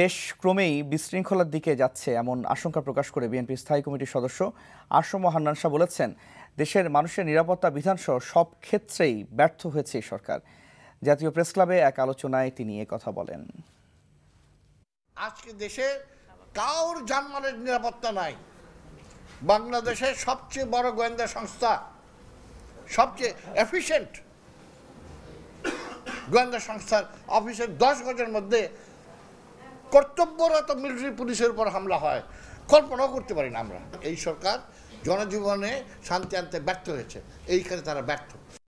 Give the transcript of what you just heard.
দেশ ক্রমেই বিশৃঙ্খলার দিকে যাচ্ছে এমন আশঙ্কা প্রকাশ করে বিএনপি স্থায়ী কমিটির সদস্য আসম হান্নান বলেছেন দেশের মানুষের নিরাপত্তা বিধানসহ সব ক্ষেত্রেই ব্যর্থ হয়েছে সরকার জাতীয় প্রেস ক্লাবে এক আলোচনায় তিনি কথা বলেন আজকে দেশে কাউর জানমালের নিরাপত্তা নাই বাংলাদেশের সবচেয়ে বড় গোয়েন্দা সংস্থা সবচেয়ে এফিসিয়েন্ট গোয়েন্দা সংস্থার অফিসের দশ গজের মধ্যে কর্তব্যরত মিলিটারি পুলিশের উপর হামলা হয় কল্পনাও করতে পারি না আমরা এই সরকার জনজীবনে শান্তি আনতে ব্যর্থ হয়েছে এইখানে তারা ব্যর্থ